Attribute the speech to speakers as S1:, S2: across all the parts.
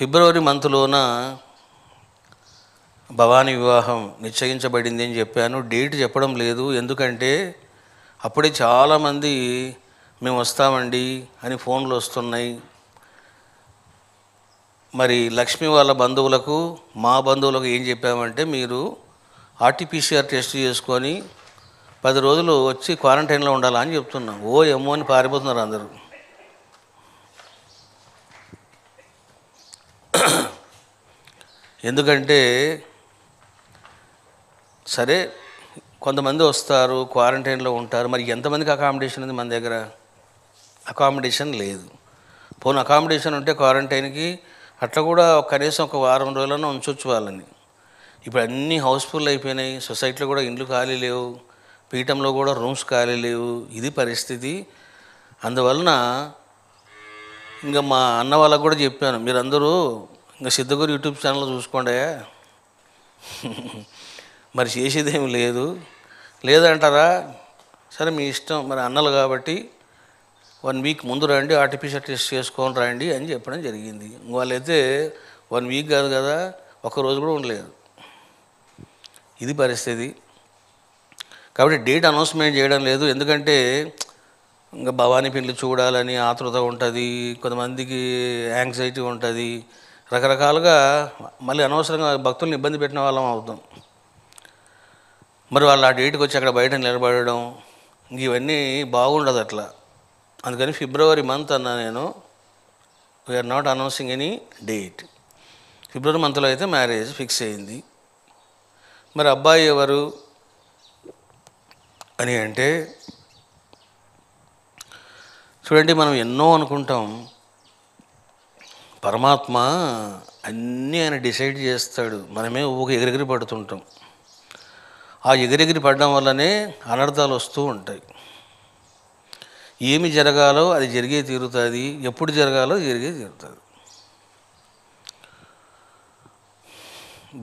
S1: ఫిబ్రవరి మంత్లోన భవానీ వివాహం నిశ్చయించబడింది అని చెప్పాను డేట్ చెప్పడం లేదు ఎందుకంటే అప్పుడే చాలామంది మేము వస్తామండి అని ఫోన్లు వస్తున్నాయి మరి లక్ష్మి వాళ్ళ బంధువులకు మా బంధువులకు ఏం చెప్పామంటే మీరు ఆర్టీపీసీఆర్ టెస్ట్ చేసుకొని పది రోజులు వచ్చి క్వారంటైన్లో ఉండాలని చెప్తున్నాం ఓ ఏమో అని పారిపోతున్నారు అందరూ ఎందుకంటే సరే కొంతమంది వస్తారు క్వారంటైన్లో ఉంటారు మరి ఎంతమందికి అకామిడేషన్ ఉంది మన దగ్గర అకామిడేషన్ లేదు పోనీ అకామిడేషన్ ఉంటే క్వారంటైన్కి అట్లా కూడా కనీసం ఒక వారం రోజులను ఉంచొచ్చు వాళ్ళని ఇప్పుడు అన్ని హౌస్ఫుల్ అయిపోయినాయి సొసైటీలో కూడా ఇండ్లు ఖాళీ లేవు పీఠంలో కూడా రూమ్స్ ఖాళీ లేవు ఇది పరిస్థితి అందువలన ఇంకా మా అన్న వాళ్ళకు కూడా చెప్పాను మీరందరూ ఇంకా సిద్ధగురు యూట్యూబ్ ఛానల్ చూసుకోండి మరి చేసేదేం లేదు లేదంటారా సరే మీ ఇష్టం మరి అన్నలు కాబట్టి వన్ వీక్ ముందు రండి ఆర్టిఫిషియల్ టెస్ట్ చేసుకొని రండి అని చెప్పడం జరిగింది వాళ్ళైతే వన్ వీక్ కాదు కదా రోజు కూడా ఉండలేదు ఇది పరిస్థితి కాబట్టి డేట్ అనౌన్స్మెంట్ చేయడం లేదు ఎందుకంటే ఇంకా భవానీ పిండ్లు చూడాలని ఆతృత ఉంటుంది కొంతమందికి యాంగ్జైటీ ఉంటుంది రకరకాలుగా మళ్ళీ అనవసరంగా భక్తులను ఇబ్బంది పెట్టిన వాళ్ళం అవుతాం మరి వాళ్ళు అటు డేట్కి వచ్చి అక్కడ బయట నిలబడడం ఇవన్నీ బాగుండదు అట్లా అందుకని ఫిబ్రవరి మంత్ అన్నా నేను we are not announcing any date ఫిబ్రవరి మంత్లో అయితే మ్యారేజ్ ఫిక్స్ అయింది మరి అబ్బాయి ఎవరు అని అంటే చూడండి మనం ఎన్నో అనుకుంటాం పరమాత్మ అన్నీ ఆయన డిసైడ్ చేస్తాడు మనమే ఊరికి ఎగిరెగిరి పడుతుంటాం ఆ ఎగిరెగిరి పడడం వల్లనే అనర్థాలు వస్తూ ఉంటాయి ఏమి జరగాలో అది జరిగే తీరుతుంది ఎప్పుడు జరగాలో జరిగే తీరుతుంది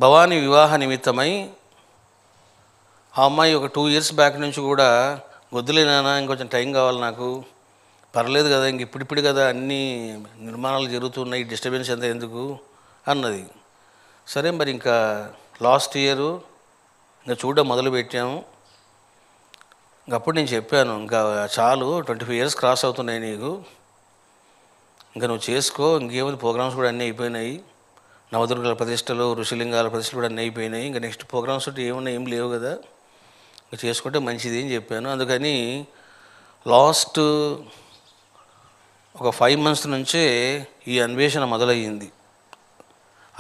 S1: భవానీ వివాహ నిమిత్తమై ఆ అమ్మాయి ఒక టూ ఇయర్స్ బ్యాక్ నుంచి కూడా వద్దులేనా ఇంకొంచెం టైం కావాలి నాకు పర్లేదు కదా ఇంక ఇప్పుడు కదా అన్ని నిర్మాణాలు జరుగుతున్నాయి డిస్టర్బెన్స్ ఎంత ఎందుకు అన్నది సరే మరి ఇంకా లాస్ట్ ఇయర్ ఇంకా చూడడం మొదలు పెట్టాము అప్పుడు నేను చెప్పాను ఇంకా చాలు ట్వంటీ ఫైవ్ ఇయర్స్ క్రాస్ అవుతున్నాయి నీకు ఇంకా నువ్వు చేసుకో ఇంకేమైనా ప్రోగ్రామ్స్ కూడా అన్నీ అయిపోయినాయి నవదుర్గల ప్రతిష్టలు ఋషిలింగాల ప్రతిష్టలు కూడా అన్నీ అయిపోయినాయి ఇంకా నెక్స్ట్ ప్రోగ్రామ్స్ ఏమన్నా ఏం లేవు కదా ఇంకా చేసుకుంటే మంచిది అని చెప్పాను అందుకని లాస్ట్ ఒక ఫైవ్ మంత్స్ నుంచే ఈ అన్వేషణ మొదలయ్యింది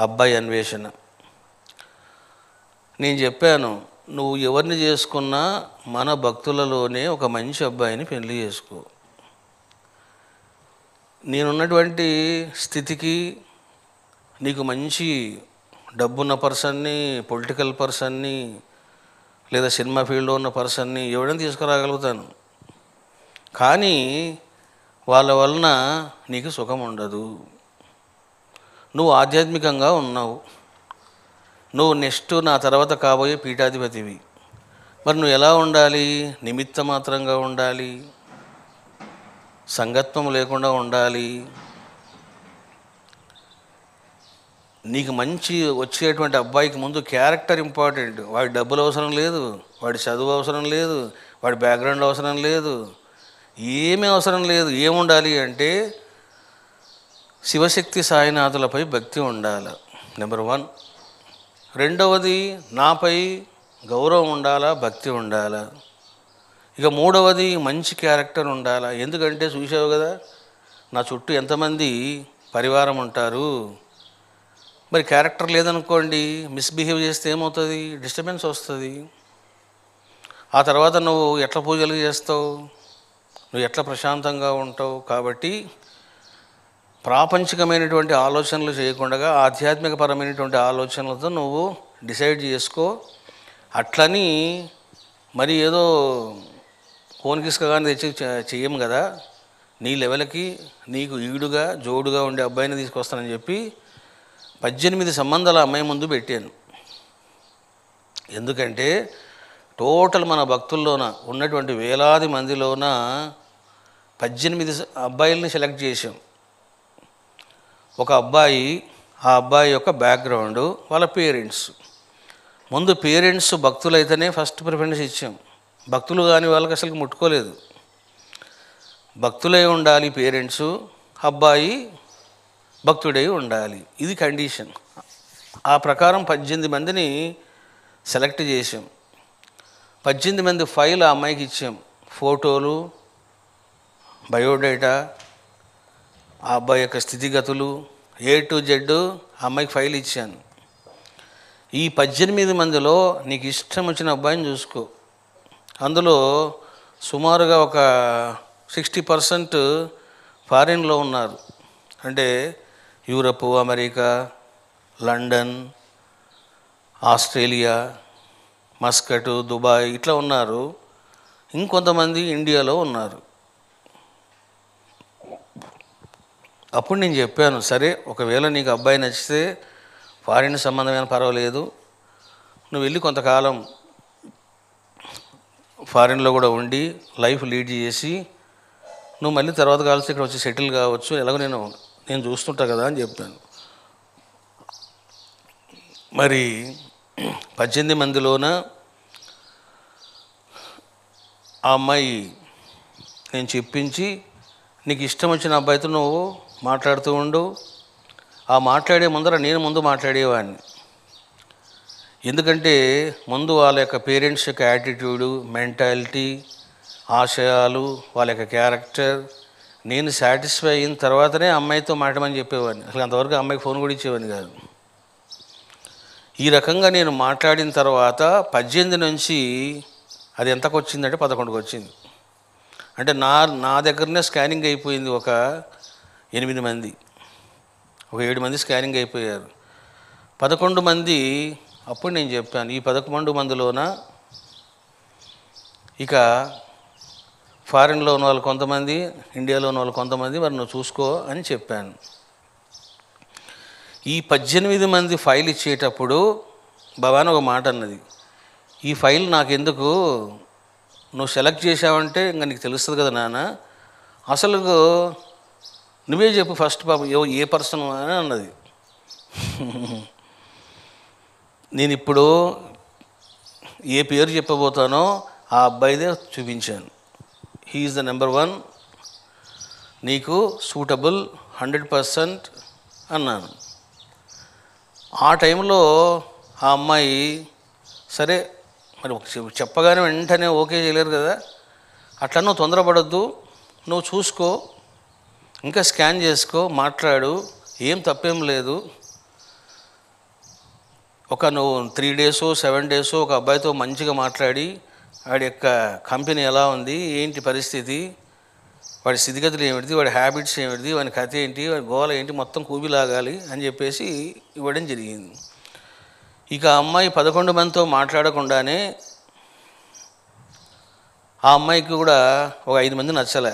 S1: అబ్బాయి అన్వేషణ నేను చెప్పాను నువ్వు ఎవరిని చేసుకున్నా మన భక్తులలోనే ఒక మంచి అబ్బాయిని పెళ్లి చేసుకో నేనున్నటువంటి స్థితికి నీకు మంచి డబ్బున్న పర్సన్ని పొలిటికల్ పర్సన్ని లేదా సినిమా ఫీల్డ్లో ఉన్న పర్సన్ని ఎవడని తీసుకురాగలుగుతాను కానీ వాళ్ళ వలన నీకు సుఖం ఉండదు నువ్వు ఆధ్యాత్మికంగా ఉన్నావు నువ్వు నెక్స్ట్ నా తర్వాత కాబోయే పీఠాధిపతివి మరి నువ్వు ఎలా ఉండాలి నిమిత్త మాత్రంగా ఉండాలి సంగత్వం లేకుండా ఉండాలి నీకు మంచి వచ్చేటువంటి అబ్బాయికి ముందు క్యారెక్టర్ ఇంపార్టెంట్ వాడి డబ్బులు అవసరం లేదు వాడి చదువు అవసరం లేదు వాడి బ్యాక్గ్రౌండ్ అవసరం లేదు ఏమీ అవసరం లేదు ఏముండాలి అంటే శివశక్తి సాయినాథులపై భక్తి ఉండాలి నెంబర్ వన్ రెండవది నాపై గౌరవం ఉండాలా భక్తి ఉండాలా ఇక మూడవది మంచి క్యారెక్టర్ ఉండాలా ఎందుకంటే చూసావు కదా నా చుట్టూ ఎంతమంది పరివారం ఉంటారు మరి క్యారెక్టర్ లేదనుకోండి మిస్బిహేవ్ చేస్తే ఏమవుతుంది డిస్టర్బెన్స్ వస్తుంది ఆ తర్వాత నువ్వు ఎట్లా పూజలు చేస్తావు నువ్వు ఎట్లా ప్రశాంతంగా ఉంటావు కాబట్టి ప్రాపంచికమైనటువంటి ఆలోచనలు చేయకుండా ఆధ్యాత్మికపరమైనటువంటి ఆలోచనలతో నువ్వు డిసైడ్ చేసుకో అట్లని మరి ఏదో కానీ తెచ్చి చేయము కదా నీ లెవెల్కి నీకు ఈడుగా జోడుగా ఉండే అబ్బాయిని తీసుకొస్తానని చెప్పి పద్దెనిమిది సంబంధాల అమ్మాయి ముందు పెట్టాను ఎందుకంటే టోటల్ మన భక్తుల్లోన ఉన్నటువంటి వేలాది మందిలోన పద్దెనిమిది అబ్బాయిల్ని సెలెక్ట్ చేసాం ఒక అబ్బాయి ఆ అబ్బాయి యొక్క బ్యాక్గ్రౌండ్ వాళ్ళ పేరెంట్స్ ముందు పేరెంట్స్ భక్తులైతేనే ఫస్ట్ ప్రిఫరెన్స్ ఇచ్చాం భక్తులు కాని వాళ్ళకి అసలు ముట్టుకోలేదు భక్తులై ఉండాలి పేరెంట్స్ అబ్బాయి భక్తుడై ఉండాలి ఇది కండిషన్ ఆ ప్రకారం పద్దెనిమిది మందిని సెలెక్ట్ చేసాం పద్దెనిమిది మంది ఫైల్ ఆ అమ్మాయికి ఇచ్చాం ఫోటోలు బయోడేటా ఆ అబ్బాయి యొక్క స్థితిగతులు ఏ టు జెడ్ అమ్మాయికి ఫైల్ ఇచ్చాను ఈ పద్దెనిమిది మందిలో నీకు ఇష్టం వచ్చిన అబ్బాయిని చూసుకో అందులో సుమారుగా ఒక సిక్స్టీ పర్సెంట్ ఫారిన్లో ఉన్నారు అంటే Europe America London Australia Muscat Dubai ఇట్లా ఉన్నారు ఇంకొంతమంది ఇండియాలో ఉన్నారు అప్పుడు నేను చెప్పాను సరే ఒకవేళ నీకు అబ్బాయి నచ్చితే ఫారిన్ సంబంధమైన పర్వాలేదు నువ్వు వెళ్ళి కొంతకాలం ఫారిన్లో కూడా ఉండి లైఫ్ లీడ్ చేసి నువ్వు మళ్ళీ తర్వాత కాల్సి ఇక్కడ వచ్చి సెటిల్ కావచ్చు ఎలాగో నేను నేను చూస్తుంటా కదా అని చెప్పాను మరి పద్దెనిమిది మందిలోన ఆ అమ్మాయి నేను చెప్పించి నీకు ఇష్టం వచ్చిన అబ్బాయితో నువ్వు మాట్లాడుతూ ఉండు ఆ మాట్లాడే ముందర నేను ముందు మాట్లాడేవాడిని ఎందుకంటే ముందు వాళ్ళ యొక్క పేరెంట్స్ యొక్క యాటిట్యూడు మెంటాలిటీ ఆశయాలు వాళ్ళ యొక్క క్యారెక్టర్ నేను సాటిస్ఫై అయిన తర్వాతనే అమ్మాయితో మాట్లాడమని చెప్పేవాడిని అసలు అంతవరకు అమ్మాయికి ఫోన్ కూడా ఇచ్చేవాడిని కాదు ఈ రకంగా నేను మాట్లాడిన తర్వాత పద్దెనిమిది నుంచి అది ఎంతకు వచ్చిందంటే పదకొండుకు వచ్చింది అంటే నా నా దగ్గరనే స్కానింగ్ అయిపోయింది ఒక ఎనిమిది మంది ఒక ఏడు మంది స్కానింగ్ అయిపోయారు పదకొండు మంది అప్పుడు నేను చెప్పాను ఈ పదకొండు మందిలోన ఇక ఫారిన్లో ఉన్న వాళ్ళు కొంతమంది ఇండియాలో ఉన్న వాళ్ళు కొంతమంది మరి నువ్వు చూసుకో అని చెప్పాను ఈ పద్దెనిమిది మంది ఫైల్ ఇచ్చేటప్పుడు భవాన్ ఒక మాట అన్నది ఈ ఫైల్ నాకెందుకు నువ్వు సెలెక్ట్ చేసావంటే ఇంకా నీకు తెలుస్తుంది కదా నాన్న అసలు నువ్వే చెప్పు ఫస్ట్ పాప ఏ పర్సన్ అని అన్నది నేను ఇప్పుడు ఏ పేరు చెప్పబోతానో ఆ అబ్బాయిదే చూపించాను హీఈస్ ద నెంబర్ వన్ నీకు సూటబుల్ హండ్రెడ్ పర్సెంట్ అన్నాను ఆ టైంలో ఆ అమ్మాయి సరే మరి చెప్పగానే వెంటనే ఓకే చేయలేరు కదా అట్లా నువ్వు తొందరపడద్దు నువ్వు చూసుకో ఇంకా స్కాన్ చేసుకో మాట్లాడు ఏం తప్పేం లేదు ఒక నువ్వు త్రీ డేసో సెవెన్ డేసో ఒక అబ్బాయితో మంచిగా మాట్లాడి వాడి యొక్క కంపెనీ ఎలా ఉంది ఏంటి పరిస్థితి వాడి స్థితిగతులు ఏమిటి వాడి హ్యాబిట్స్ ఏమిటి వాడి కథ ఏంటి వాడి గోల ఏంటి మొత్తం కూబిలాగాలి అని చెప్పేసి ఇవ్వడం జరిగింది ఇక ఆ అమ్మాయి పదకొండు మందితో మాట్లాడకుండానే ఆ అమ్మాయికి కూడా ఒక ఐదు మంది నచ్చలే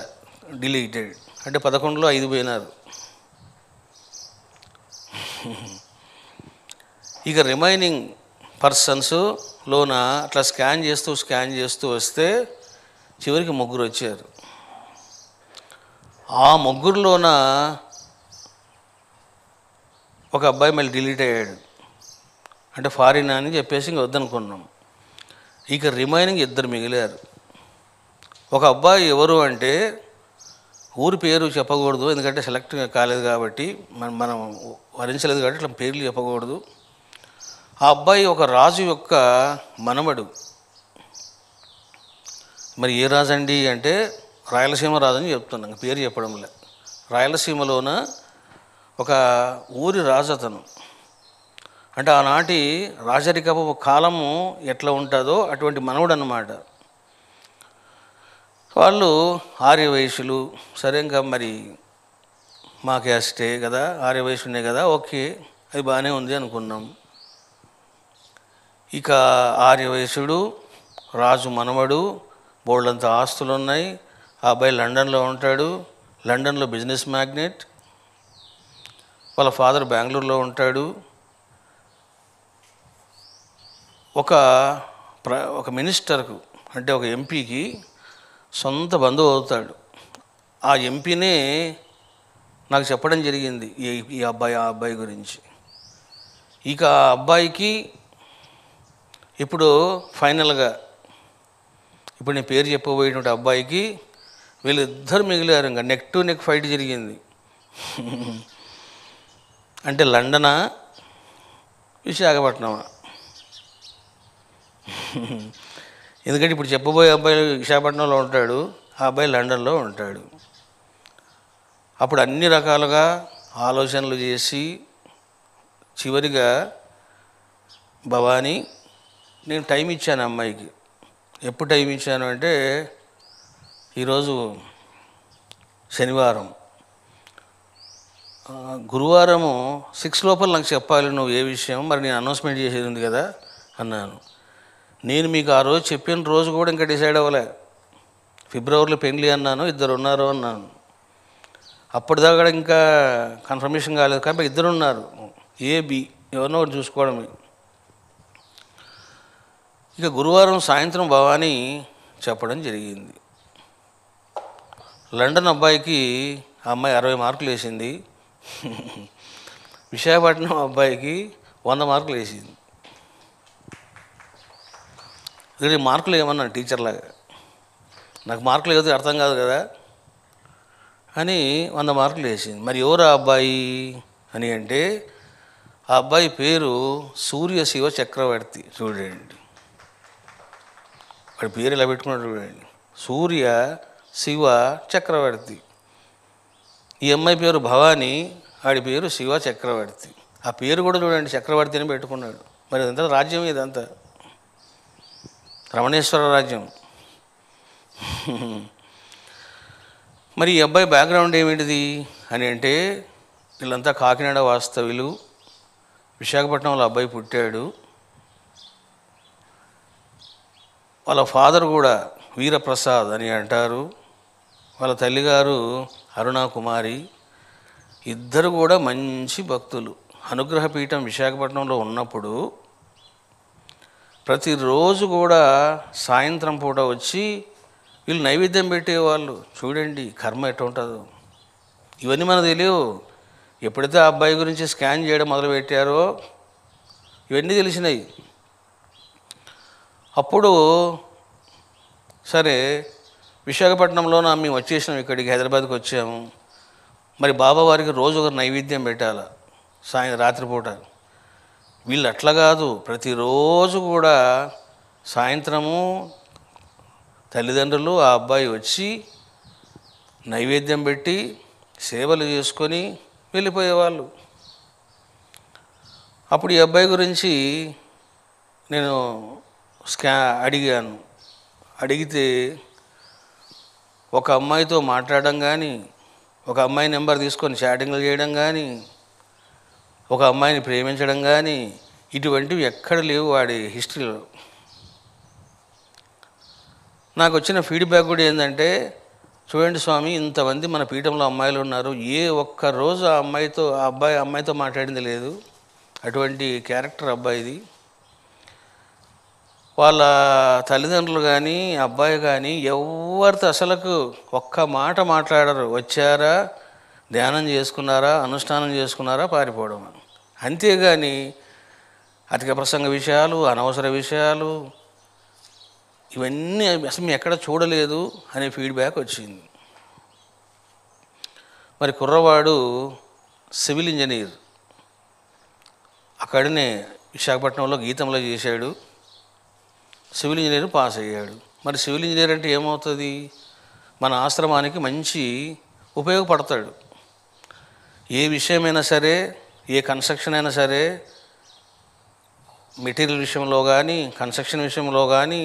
S1: డిలీటెడ్ అంటే పదకొండులో ఐదు పోయినారు ఇక రిమైనింగ్ పర్సన్స్ లోన అట్లా స్కాన్ చేస్తూ స్కాన్ చేస్తూ వస్తే చివరికి ముగ్గురు వచ్చారు ఆ ముగ్గురులోన ఒక అబ్బాయి మళ్ళీ డిలీట్ అయ్యాడు అంటే ఫారిన్ అని చెప్పేసి ఇంక వద్దనుకున్నాం ఇక రిమైనింగ్ ఇద్దరు మిగిలారు ఒక అబ్బాయి ఎవరు అంటే ఊరి పేరు చెప్పకూడదు ఎందుకంటే సెలెక్ట్ కాలేదు కాబట్టి మనం మనం వరించలేదు కాబట్టి ఇట్లా పేర్లు చెప్పకూడదు ఆ అబ్బాయి ఒక రాజు యొక్క మనవడు మరి ఏ రాజు అండి అంటే రాయలసీమ రాజని చెప్తున్నాను పేరు చెప్పడంలే రాయలసీమలోన ఒక ఊరి రాజతను అంటే ఆనాటి రాజరికపు కాలము ఎట్లా ఉంటుందో అటువంటి మనవుడు అన్నమాట వాళ్ళు ఆర్య వయసులు సరే ఇంకా మరి మాకే అస్టే కదా ఆర్య వయసునే కదా ఓకే అది బాగానే ఉంది అనుకున్నాం ఇక ఆర్య వయసుడు రాజు మనవడు బోళ్ళంత ఆస్తులు ఉన్నాయి ఆ అబ్బాయి లండన్లో ఉంటాడు లండన్లో బిజినెస్ మ్యాగ్నెట్ వాళ్ళ ఫాదర్ బెంగళూరులో ఉంటాడు ఒక ప్ర ఒక మినిస్టర్కు అంటే ఒక ఎంపీకి సొంత బంధువు అవుతాడు ఆ ఎంపీనే నాకు చెప్పడం జరిగింది ఈ అబ్బాయి ఆ అబ్బాయి గురించి ఇక ఆ అబ్బాయికి ఇప్పుడు ఫైనల్గా ఇప్పుడు నేను పేరు చెప్పబోయేటువంటి అబ్బాయికి వీళ్ళిద్దరు మిగిలారు ఇంకా నెక్ టు నెక్ ఫైట్ జరిగింది అంటే లండనా విశాఖపట్నమా ఎందుకంటే ఇప్పుడు చెప్పబోయే అబ్బాయి విశాఖపట్నంలో ఉంటాడు ఆ అబ్బాయి లండన్లో ఉంటాడు అప్పుడు అన్ని రకాలుగా ఆలోచనలు చేసి చివరిగా భవానీ నేను టైం ఇచ్చాను అమ్మాయికి ఎప్పుడు టైం ఇచ్చాను అంటే ఈరోజు శనివారం గురువారము సిక్స్ లోపల నాకు చెప్పాలి నువ్వు ఏ విషయం మరి నేను అనౌన్స్మెంట్ చేసేది ఉంది కదా అన్నాను నేను మీకు ఆ రోజు చెప్పిన రోజు కూడా ఇంకా డిసైడ్ అవ్వలే ఫిబ్రవరిలో పెండ్లి అన్నాను ఇద్దరు ఉన్నారు అన్నాను అప్పటిదాకా ఇంకా కన్ఫర్మేషన్ కాలేదు కాబట్టి ఇద్దరు ఉన్నారు ఏ బి ఎవరినో ఒకటి చూసుకోవడమే ఇక గురువారం సాయంత్రం భవానీ చెప్పడం జరిగింది లండన్ అబ్బాయికి ఆ అమ్మాయి అరవై మార్కులు వేసింది విశాఖపట్నం అబ్బాయికి వంద మార్కులు వేసింది వీరి మార్కులు ఏమన్నా టీచర్లాగా నాకు మార్కులు ఏదో అర్థం కాదు కదా అని వంద మార్కులు వేసింది మరి ఎవరు ఆ అబ్బాయి అని అంటే ఆ అబ్బాయి పేరు సూర్య శివ చక్రవర్తి చూడండి వాడి పేరు ఇలా పెట్టుకున్నాడు చూడండి సూర్య శివ చక్రవర్తి ఈ అమ్మాయి పేరు భవానీ ఆడి పేరు శివ చక్రవర్తి ఆ పేరు కూడా చూడండి చక్రవర్తి అని పెట్టుకున్నాడు మరి అదంతా రాజ్యం ఇదంతా రమణేశ్వర రాజ్యం మరి ఈ అబ్బాయి బ్యాక్గ్రౌండ్ ఏమిటిది అని అంటే వీళ్ళంతా కాకినాడ వాస్తవ్యులు విశాఖపట్నంలో అబ్బాయి పుట్టాడు వాళ్ళ ఫాదర్ కూడా వీరప్రసాద్ అని అంటారు వాళ్ళ తల్లిగారు అరుణాకుమారి ఇద్దరు కూడా మంచి భక్తులు అనుగ్రహపీఠం విశాఖపట్నంలో ఉన్నప్పుడు ప్రతిరోజు కూడా సాయంత్రం పూట వచ్చి వీళ్ళు నైవేద్యం పెట్టేవాళ్ళు చూడండి కర్మ ఎట్లా ఉంటుందో ఇవన్నీ మనకు తెలియవు ఎప్పుడైతే ఆ అబ్బాయి గురించి స్కాన్ చేయడం మొదలుపెట్టారో ఇవన్నీ తెలిసినాయి అప్పుడు సరే విశాఖపట్నంలో మేము వచ్చేసినాం ఇక్కడికి హైదరాబాద్కి వచ్చాము మరి బాబావారికి రోజు ఒక నైవేద్యం పెట్టాలి సాయంత్రం రాత్రిపూట వీళ్ళు అట్లా కాదు ప్రతిరోజు కూడా సాయంత్రము తల్లిదండ్రులు ఆ అబ్బాయి వచ్చి నైవేద్యం పెట్టి సేవలు చేసుకొని వెళ్ళిపోయేవాళ్ళు అప్పుడు ఈ అబ్బాయి గురించి నేను స్కా అడిగాను అడిగితే ఒక అమ్మాయితో మాట్లాడడం కానీ ఒక అమ్మాయి నెంబర్ తీసుకొని చాటింగ్లు చేయడం కానీ ఒక అమ్మాయిని ప్రేమించడం కానీ ఇటువంటివి ఎక్కడ లేవు వాడి హిస్టరీలో నాకు వచ్చిన ఫీడ్బ్యాక్ కూడా ఏంటంటే చూడండి స్వామి ఇంతమంది మన పీఠంలో అమ్మాయిలు ఉన్నారు ఏ ఒక్క రోజు ఆ అమ్మాయితో ఆ అబ్బాయి అమ్మాయితో మాట్లాడింది లేదు అటువంటి క్యారెక్టర్ అబ్బాయిది వాళ్ళ తల్లిదండ్రులు కానీ అబ్బాయి కానీ ఎవరితో అసలకు ఒక్క మాట మాట్లాడరు వచ్చారా ధ్యానం చేసుకున్నారా అనుష్ఠానం చేసుకున్నారా పారిపోవడం అంతేగాని అధిక ప్రసంగ విషయాలు అనవసర విషయాలు ఇవన్నీ అసలు మేము ఎక్కడ చూడలేదు అనే ఫీడ్బ్యాక్ వచ్చింది మరి కుర్రవాడు సివిల్ ఇంజనీర్ అక్కడనే విశాఖపట్నంలో గీతంలో చేశాడు సివిల్ ఇంజనీర్ పాస్ అయ్యాడు మరి సివిల్ ఇంజనీర్ అంటే ఏమవుతుంది మన ఆశ్రమానికి మంచి ఉపయోగపడతాడు ఏ విషయమైనా సరే ఏ కన్స్ట్రక్షన్ అయినా సరే మెటీరియల్ విషయంలో కానీ కన్స్ట్రక్షన్ విషయంలో కానీ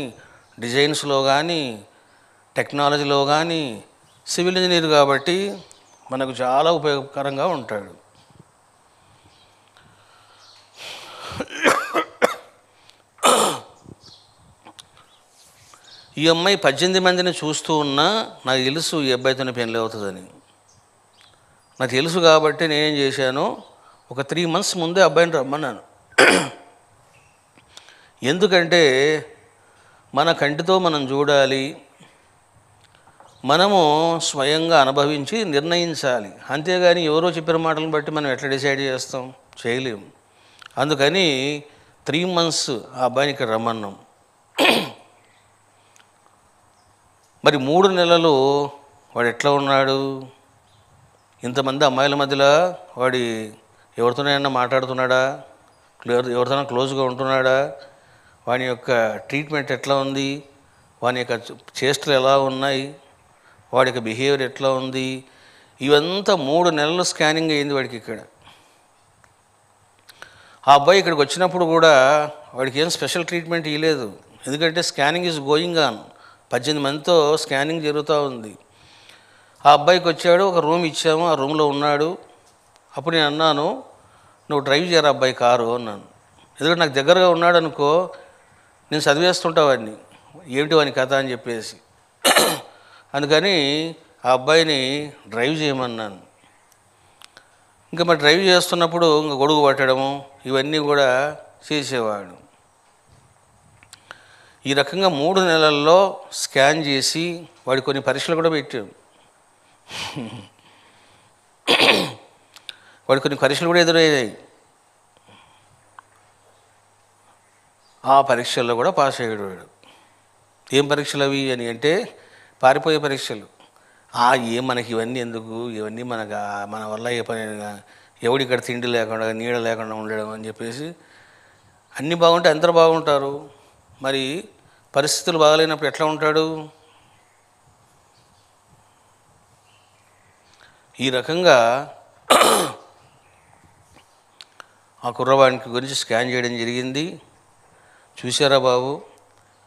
S1: డిజైన్స్లో కానీ టెక్నాలజీలో కానీ సివిల్ ఇంజనీర్ కాబట్టి మనకు చాలా ఉపయోగకరంగా ఉంటాడు ఈ అమ్మాయి పద్దెనిమిది మందిని చూస్తూ ఉన్నా నాకు తెలుసు ఈ అబ్బాయితోనే పెళ్ళి అవుతుందని నాకు తెలుసు కాబట్టి నేనేం చేశాను ఒక త్రీ మంత్స్ ముందే అబ్బాయిని రమ్మన్నాను ఎందుకంటే మన కంటితో మనం చూడాలి మనము స్వయంగా అనుభవించి నిర్ణయించాలి అంతేగాని ఎవరో చెప్పిన మాటలను బట్టి మనం ఎట్లా డిసైడ్ చేస్తాం చేయలేము అందుకని త్రీ మంత్స్ ఆ అబ్బాయిని ఇక్కడ రమ్మన్నాం మరి మూడు నెలలు వాడు ఎట్లా ఉన్నాడు ఇంతమంది అమ్మాయిల మధ్యలో వాడి ఎవరితోనైనా మాట్లాడుతున్నాడా ఎవరితోనైనా క్లోజ్గా ఉంటున్నాడా వాని యొక్క ట్రీట్మెంట్ ఎట్లా ఉంది వాని యొక్క చేష్టలు ఎలా ఉన్నాయి వాడి యొక్క బిహేవియర్ ఎట్లా ఉంది ఇవంతా మూడు నెలలు స్కానింగ్ అయింది వాడికి ఇక్కడ ఆ అబ్బాయి ఇక్కడికి వచ్చినప్పుడు కూడా వాడికి ఏం స్పెషల్ ట్రీట్మెంట్ ఇవ్వలేదు ఎందుకంటే స్కానింగ్ ఈజ్ గోయింగ్ ఆన్ పద్దెనిమిది మందితో స్కానింగ్ జరుగుతూ ఉంది ఆ అబ్బాయికి వచ్చాడు ఒక రూమ్ ఇచ్చాము ఆ రూమ్లో ఉన్నాడు అప్పుడు నేను అన్నాను నువ్వు డ్రైవ్ చేయరా అబ్బాయి కారు అన్నాను ఎందుకంటే నాకు దగ్గరగా ఉన్నాడు అనుకో నేను చదివేస్తుంటా వాడిని ఏమిటి వాని కథ అని చెప్పేసి అందుకని ఆ అబ్బాయిని డ్రైవ్ చేయమన్నాను ఇంకా మరి డ్రైవ్ చేస్తున్నప్పుడు ఇంకా గొడుగు పట్టడము ఇవన్నీ కూడా చేసేవాడు ఈ రకంగా మూడు నెలల్లో స్కాన్ చేసి వాడి కొన్ని పరీక్షలు కూడా పెట్టాడు వాడు కొన్ని పరీక్షలు కూడా ఎదురయ్యాయి ఆ పరీక్షల్లో కూడా పాస్ అయ్యాడు వాడు ఏం పరీక్షలు అవి అని అంటే పారిపోయే పరీక్షలు ఆ ఏం మనకి ఇవన్నీ ఎందుకు ఇవన్నీ మనకు మన వల్ల ఏ పని ఎవడి ఇక్కడ తిండి లేకుండా నీడ లేకుండా ఉండడం అని చెప్పేసి అన్నీ బాగుంటే అందరూ బాగుంటారు మరి పరిస్థితులు బాగలేనప్పుడు ఎట్లా ఉంటాడు ఈ రకంగా ఆ కుర్రవాడికి గురించి స్కాన్ చేయడం జరిగింది చూసారా బాబు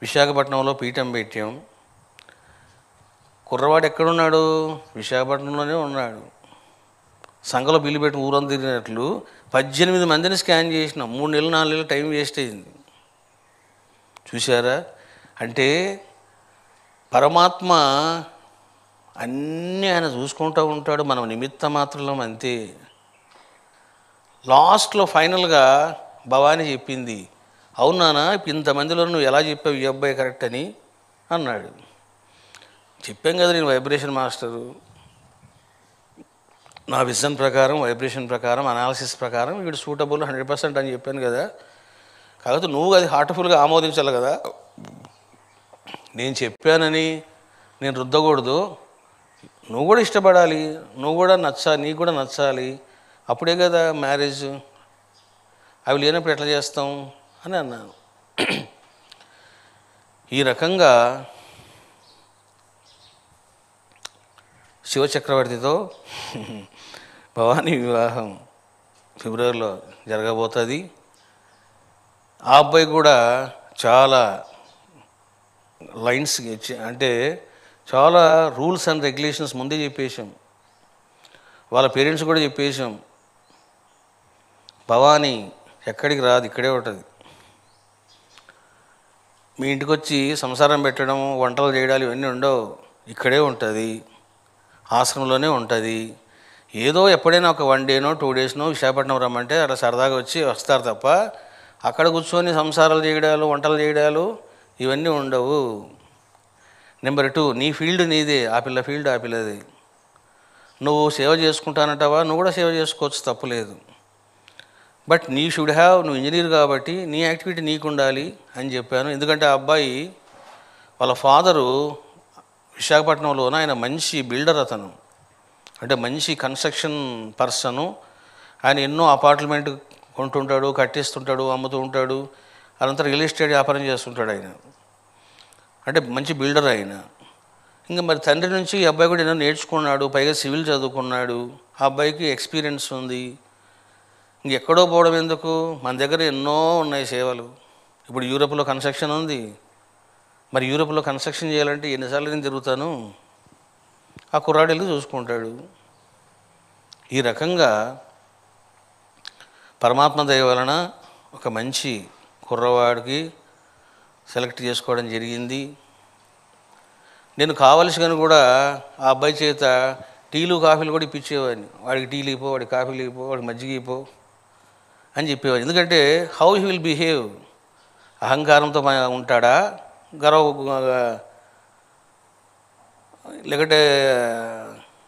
S1: విశాఖపట్నంలో పీఠం పెట్టాం కుర్రవాడు ఎక్కడున్నాడు విశాఖపట్నంలోనే ఉన్నాడు సంఘలో బిల్లు పెట్టి ఊరం తిరిగినట్లు పద్దెనిమిది మందిని స్కాన్ చేసినాం మూడు నెలలు నాలుగు నెలలు టైం వేస్ట్ అయింది చూశారా అంటే పరమాత్మ అన్నీ ఆయన చూసుకుంటూ ఉంటాడు మనం నిమిత్త మాత్రం అంతే లాస్ట్లో ఫైనల్గా భవాని చెప్పింది అవునానా ఇంతమందిలో నువ్వు ఎలా చెప్పావు ఈ అబ్బాయి కరెక్ట్ అని అన్నాడు చెప్పాం కదా నేను వైబ్రేషన్ మాస్టరు నా విజన్ ప్రకారం వైబ్రేషన్ ప్రకారం అనాలిసిస్ ప్రకారం వీడు సూటబుల్ హండ్రెడ్ పర్సెంట్ అని చెప్పాను కదా కాకపోతే నువ్వు అది హార్ట్ఫుల్గా ఆమోదించాలి కదా నేను చెప్పానని నేను రుద్దకూడదు నువ్వు కూడా ఇష్టపడాలి నువ్వు కూడా నచ్చాలి నీకు కూడా నచ్చాలి అప్పుడే కదా మ్యారేజ్ అవి లేనప్పుడు ఎట్లా చేస్తాం అని అన్నాను ఈ రకంగా శివచక్రవర్తితో భవానీ వివాహం ఫిబ్రవరిలో జరగబోతుంది ఆ అబ్బాయి కూడా చాలా లైన్స్ అంటే చాలా రూల్స్ అండ్ రెగ్యులేషన్స్ ముందే చెప్పేశాం వాళ్ళ పేరెంట్స్ కూడా చెప్పేశాం భవానీ ఎక్కడికి రాదు ఇక్కడే ఉంటుంది మీ ఇంటికి వచ్చి సంసారం పెట్టడం వంటలు చేయడాలు ఇవన్నీ ఉండవు ఇక్కడే ఉంటుంది ఆశ్రమంలోనే ఉంటుంది ఏదో ఎప్పుడైనా ఒక వన్ డేనో టూ డేస్నో విశాఖపట్నం రమ్మంటే అలా సరదాగా వచ్చి వస్తారు తప్ప అక్కడ కూర్చొని సంసారాలు చేయడాలు వంటలు చేయడాలు ఇవన్నీ ఉండవు నెంబర్ టూ నీ ఫీల్డ్ నీదే ఆ పిల్ల ఫీల్డ్ ఆ పిల్లది నువ్వు సేవ చేసుకుంటానంటావా నువ్వు కూడా సేవ చేసుకోవచ్చు తప్పులేదు బట్ నీ షుడ్ హ్యావ్ నువ్వు ఇంజనీర్ కాబట్టి నీ యాక్టివిటీ నీకు ఉండాలి అని చెప్పాను ఎందుకంటే ఆ అబ్బాయి వాళ్ళ ఫాదరు విశాఖపట్నంలోన ఆయన మంచి బిల్డర్ అతను అంటే మంచి కన్స్ట్రక్షన్ పర్సను ఆయన ఎన్నో అపార్ట్మెంట్ కొంటుంటాడు కట్టిస్తుంటాడు అమ్ముతూ ఉంటాడు అనంతరం రియల్ ఎస్టేట్ వ్యాపారం చేస్తుంటాడు ఆయన అంటే మంచి బిల్డర్ ఆయన ఇంకా మరి తండ్రి నుంచి ఈ అబ్బాయి కూడా ఏదైనా నేర్చుకున్నాడు పైగా సివిల్ చదువుకున్నాడు ఆ అబ్బాయికి ఎక్స్పీరియన్స్ ఉంది ఇంకెక్కడో పోవడం ఎందుకు మన దగ్గర ఎన్నో ఉన్నాయి సేవలు ఇప్పుడు యూరోప్లో కన్స్ట్రక్షన్ ఉంది మరి యూరోప్లో కన్స్ట్రక్షన్ చేయాలంటే ఎన్నిసార్లు నేను తిరుగుతాను ఆ కుర్రాడు వెళ్ళి చూసుకుంటాడు ఈ రకంగా పరమాత్మ దయ వలన ఒక మంచి కుర్రవాడికి సెలెక్ట్ చేసుకోవడం జరిగింది నేను కావలసిన కూడా ఆ అబ్బాయి చేత టీలు కాఫీలు కూడా ఇప్పించేవాడిని వాడికి టీలు ఇపో వాడికి కాఫీలు ఇపో వాడికి మజ్జిగి ఇపో అని చెప్పేవాడు ఎందుకంటే హౌ హీ విల్ బిహేవ్ అహంకారంతో ఉంటాడా గర్వ లేకుంటే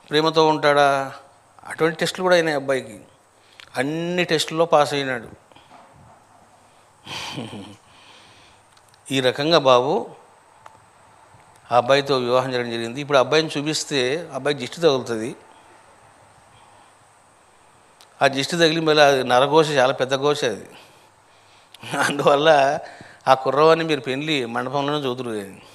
S1: ప్రేమతో ఉంటాడా అటువంటి టెస్టులు కూడా అయినాయి అబ్బాయికి అన్ని టెస్టుల్లో పాస్ అయినాడు ఈ రకంగా బాబు ఆ అబ్బాయితో వివాహం చేయడం జరిగింది ఇప్పుడు అబ్బాయిని చూపిస్తే అబ్బాయి దిష్టి తగులుతుంది ఆ దిష్టి తగిలి మళ్ళీ అది నరఘోష చాలా పెద్ద ఘోష అది అందువల్ల ఆ కుర్రవాన్ని మీరు పెళ్ళి మండపంలోనే చదువుతురు